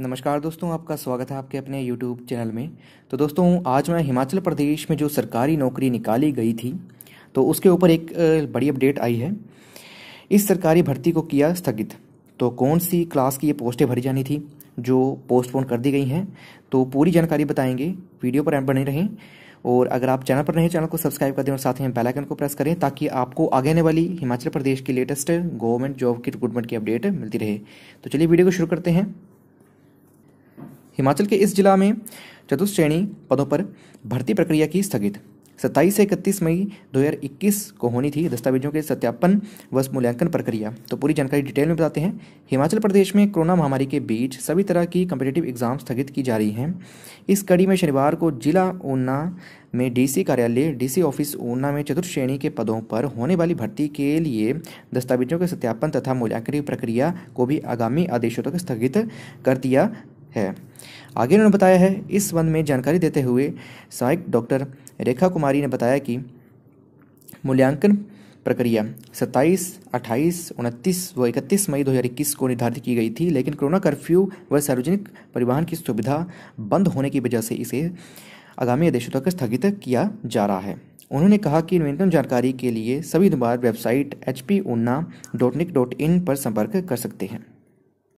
नमस्कार दोस्तों आपका स्वागत है आपके अपने यूट्यूब चैनल में तो दोस्तों आज मैं हिमाचल प्रदेश में जो सरकारी नौकरी निकाली गई थी तो उसके ऊपर एक बड़ी अपडेट आई है इस सरकारी भर्ती को किया स्थगित तो कौन सी क्लास की ये पोस्टें भरी जानी थी जो पोस्टपोन कर दी गई हैं तो पूरी जानकारी बताएंगे वीडियो पर बने रहें और अगर आप चैनल पर नहीं चैनल को सब्सक्राइब कर दें और साथ ही बेल आइकन को प्रेस करें ताकि आपको आगे आने वाली हिमाचल प्रदेश की लेटेस्ट गवर्नमेंट जॉब की रिक्रूटमेंट की अपडेट मिलती रहे तो चलिए वीडियो को शुरू करते हैं हिमाचल के इस जिला में चतुश्रेणी पदों पर भर्ती प्रक्रिया की स्थगित सत्ताईस से इकतीस मई 2021 को होनी थी दस्तावेजों के सत्यापन व मूल्यांकन प्रक्रिया तो पूरी जानकारी डिटेल में बताते हैं हिमाचल प्रदेश में कोरोना महामारी के बीच सभी तरह की कम्पिटेटिव एग्जाम स्थगित की जा रही हैं इस कड़ी में शनिवार को जिला ऊना में डीसी कार्यालय डीसी ऑफिस ऊना में चतुर्थ श्रेणी के पदों पर होने वाली भर्ती के लिए दस्तावेजों के सत्यापन तथा मूल्यांकन प्रक्रिया को भी आगामी आदेशों तक स्थगित कर दिया है आगे उन्होंने बताया है इस संबंध में जानकारी देते हुए सहायक डॉक्टर रेखा कुमारी ने बताया कि मूल्यांकन प्रक्रिया 27, 28, 29 व 31 मई 2021 को निर्धारित की गई थी लेकिन कोरोना कर्फ्यू व सार्वजनिक परिवहन की सुविधा बंद होने की वजह से इसे आगामी आदेशों तक स्थगित किया जा रहा है उन्होंने कहा कि नवीनतम जानकारी के लिए सभी दोबार वेबसाइट एच पर संपर्क कर सकते हैं